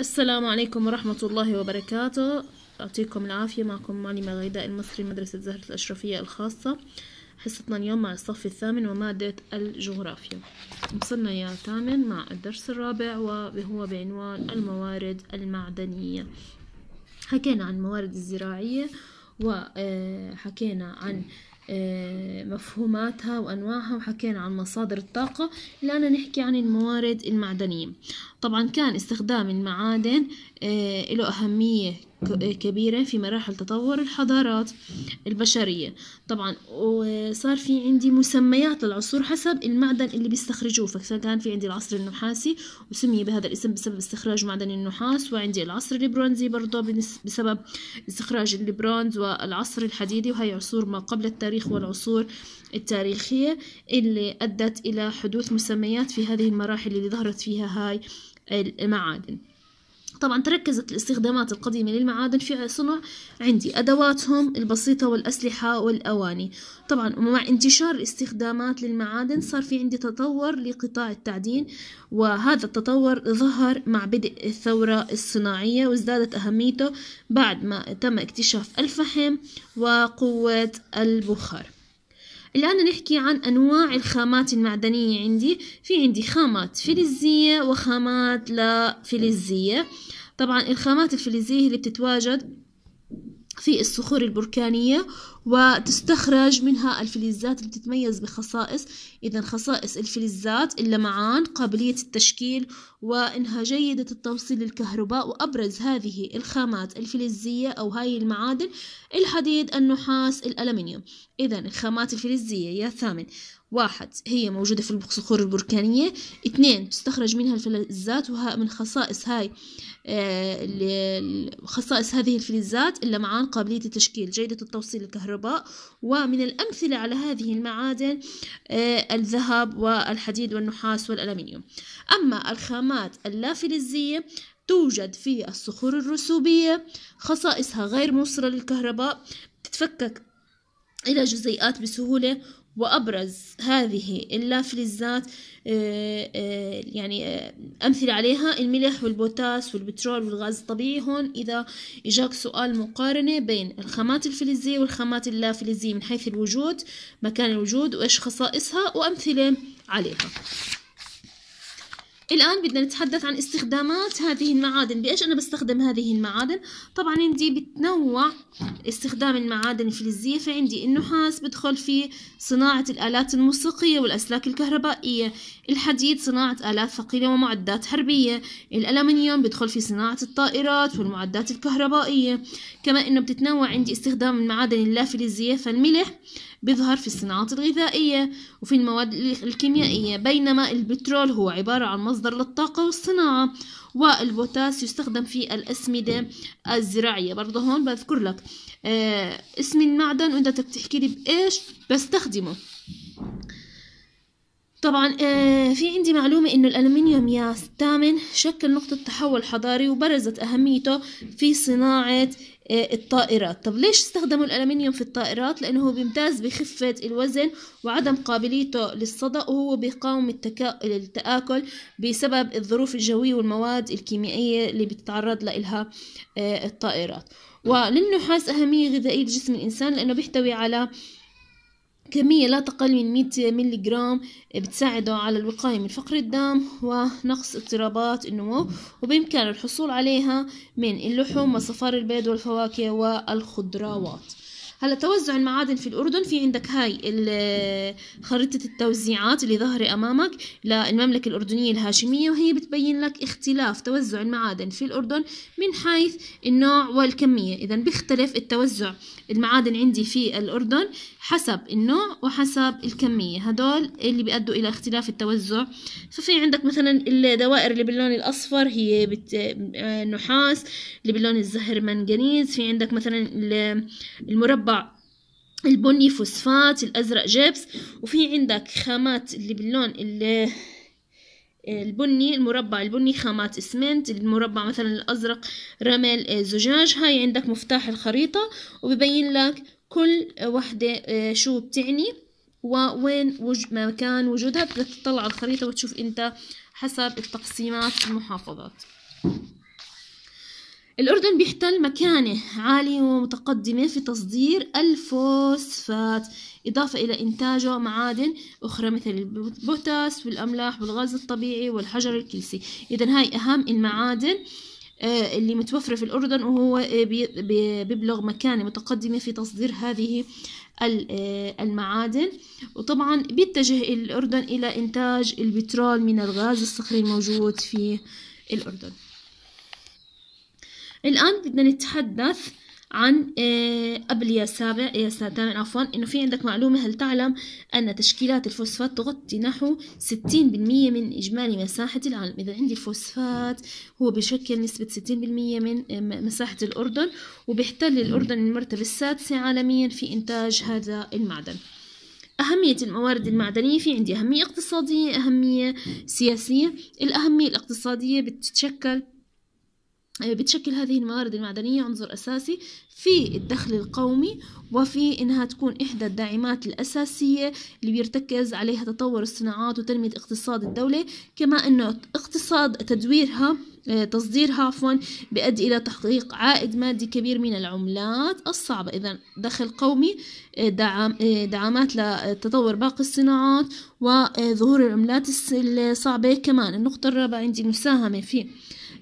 السلام عليكم ورحمة الله وبركاته يعطيكم العافية معكم معلمة غيداء المصري مدرسة زهرة الأشرفية الخاصة حصتنا اليوم مع الصف الثامن ومادة الجغرافيا وصلنا يا ثامن مع الدرس الرابع وهو بعنوان الموارد المعدنية حكينا عن الموارد الزراعية وحكينا آه، عن آه، مفهوماتها وأنواعها وحكينا عن مصادر الطاقة الآن نحكي عن الموارد المعدنية طبعا كان استخدام المعادن آه، له أهمية كبيرة في مراحل تطور الحضارات البشرية طبعا وصار في عندي مسميات للعصور حسب المعدن اللي بيستخرجوه فكان في عندي العصر النحاسي وسمي بهذا الاسم بسبب استخراج معدن النحاس وعندي العصر البرونزي برضه بسبب استخراج البرونز والعصر الحديدي وهي عصور ما قبل التاريخ والعصور التاريخية اللي أدت إلى حدوث مسميات في هذه المراحل اللي ظهرت فيها هاي المعادن طبعا تركزت الاستخدامات القديمة للمعادن في صنع عندي أدواتهم البسيطة والأسلحة والأواني طبعا ومع انتشار الاستخدامات للمعادن صار في عندي تطور لقطاع التعدين وهذا التطور ظهر مع بدء الثورة الصناعية وازدادت أهميته بعد ما تم اكتشاف الفحم وقوة البخار الآن نحكي عن أنواع الخامات المعدنية عندي في عندي خامات فلزية وخامات لا فلزية طبعا الخامات الفلزية اللي بتتواجد في الصخور البركانية وتستخرج منها الفلزات اللي بتتميز بخصائص إذا خصائص الفلزات اللمعان قابلية التشكيل وإنها جيدة التوصيل للكهرباء وأبرز هذه الخامات الفلزية أو هاي المعادن الحديد النحاس الألمنيوم إذا الخامات الفلزية يا ثامن واحد هي موجودة في الصخور البركانية اثنين تستخرج منها الفلزات وها من خصائص هاي آه، خصائص هذه الفلزات اللمعان قابلية التشكيل جيدة التوصيل للكهرباء الكهرباء ومن الأمثلة على هذه المعادن آه، الذهب والحديد والنحاس والألمنيوم أما الخامات اللافلزية توجد في الصخور الرسوبية خصائصها غير مصرة للكهرباء تتفكك إلى جزيئات بسهولة وأبرز هذه اللافلزات آه، آه، يعني آه، أمثلة عليها الملح والبوتاس والبترول والغاز الطبيعي هون إذا إجاك سؤال مقارنة بين الخامات الفلزية والخامات اللافلزية من حيث الوجود مكان الوجود وإيش خصائصها وأمثلة عليها الآن بدنا نتحدث عن استخدامات هذه المعادن بإيش أنا بستخدم هذه المعادن طبعا عندي بتنوع استخدام المعادن الفلزية فعندي النحاس بدخل في صناعة الآلات الموسيقية والأسلاك الكهربائية الحديد صناعة آلات ثقيلة ومعدات حربية الألمنيوم بدخل في صناعة الطائرات والمعدات الكهربائية كما أنه بتتنوع عندي استخدام المعادن اللافلزية فالملح بيظهر في الصناعات الغذائية وفي المواد الكيميائية بينما البترول هو عبارة عن مصدر للطاقة والصناعة والبوتاس يستخدم في الأسمدة الزراعية برضه هون بذكر لك آه اسم المعدن وانت بتحكي لي بإيش بستخدمه طبعا آه في عندي معلومة انه الالمنيوم يا ثامن شكل نقطة تحول حضاري وبرزت اهميته في صناعة آه، الطائرات طب ليش استخدموا الألمنيوم في الطائرات لأنه بيمتاز بخفة الوزن وعدم قابليته للصدأ وهو بيقاوم التكا... التآكل بسبب الظروف الجوية والمواد الكيميائية اللي بتتعرض لها آه، الطائرات نعم. وللنحاس أهمية غذائية لجسم الإنسان لأنه بيحتوي على كمية لا تقل من 100 ميلي جرام بتساعده على الوقاية من فقر الدم ونقص اضطرابات النمو وبإمكانه الحصول عليها من اللحوم وصفار البيض والفواكه والخضروات هلا توزع المعادن في الاردن في عندك هاي خريطه التوزيعات اللي ظاهره امامك للمملكه الاردنيه الهاشميه وهي بتبين لك اختلاف توزع المعادن في الاردن من حيث النوع والكميه اذا بيختلف التوزع المعادن عندي في الاردن حسب النوع وحسب الكميه هدول اللي بيؤدوا الى اختلاف التوزع ففي عندك مثلا الدوائر اللي باللون الاصفر هي بت... آه، نحاس اللي باللون الزهر منجنيز في عندك مثلا المربع البني فوسفات الأزرق جبس وفي عندك خامات اللي باللون اللي البني المربع البني خامات اسمنت المربع مثلا الأزرق رمل آه، زجاج هاي عندك مفتاح الخريطة وببين لك كل وحدة آه، شو بتعني ووين وج... مكان وجودها بدك تطلع على الخريطة وتشوف انت حسب التقسيمات المحافظات الأردن بيحتل مكانة عالية ومتقدمة في تصدير الفوسفات إضافة إلى إنتاجه معادن أخرى مثل البوتاس والأملاح والغاز الطبيعي والحجر الكلسي إذا هاي أهم المعادن آه، اللي متوفرة في الأردن وهو آه، بيبلغ مكانة متقدمة في تصدير هذه آه، المعادن وطبعا بيتجه الأردن إلى إنتاج البترول من الغاز الصخري الموجود في الأردن الآن بدنا نتحدث عن آه، قبل يا سابع يا ثامن عفوا انه في عندك معلومة هل تعلم ان تشكيلات الفوسفات تغطي نحو 60% من اجمالي مساحة العالم اذا عندي الفوسفات هو بشكل نسبة 60% من آه، مساحة الاردن وبيحتل الاردن المرتبة السادسة عالميا في انتاج هذا المعدن أهمية الموارد المعدنية في عندي أهمية اقتصادية أهمية سياسية الأهمية الاقتصادية بتتشكل بتشكل هذه الموارد المعدنية عنصر أساسي في الدخل القومي وفي إنها تكون إحدى الداعمات الأساسية اللي بيرتكز عليها تطور الصناعات وتنمية اقتصاد الدولة كما أنه اقتصاد تدويرها آه، تصديرها عفوا بيؤدي إلى تحقيق عائد مادي كبير من العملات الصعبة إذا دخل قومي آه، دعم آه، دعامات لتطور باقي الصناعات وظهور العملات الصعبة كمان النقطة الرابعة عندي المساهمة في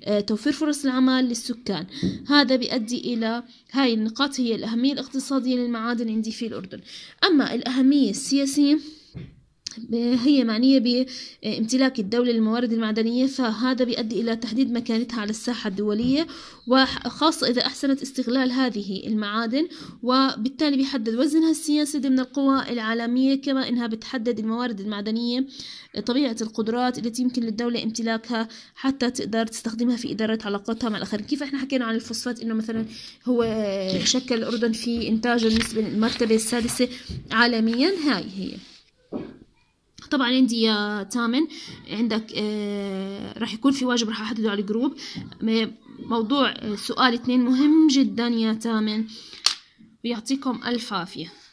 آه، توفير فرص العمل للسكان هذا بيؤدي إلى هاي النقاط هي الأهمية الاقتصادية للمعادن عندي في الأردن أما الأهمية السياسية هي معنية بامتلاك آه، الدولة للموارد المعدنية فهذا بيؤدي إلى تحديد مكانتها على الساحة الدولية وخاصة إذا أحسنت استغلال هذه المعادن وبالتالي بيحدد وزنها السياسي ضمن القوى العالمية كما إنها بتحدد الموارد المعدنية آه، طبيعة القدرات التي يمكن للدولة امتلاكها حتى تقدر تستخدمها في إدارة علاقاتها مع الآخرين كيف إحنا حكينا عن الفوسفات إنه مثلا هو شكل الأردن في إنتاج النسبة المرتبة السادسة عالميا هاي هي طبعا عندي تامن عندك آه، راح يكون في واجب راح احدده على الجروب موضوع آه، سؤال اثنين مهم جدا يا تامن ويعطيكم الف عافيه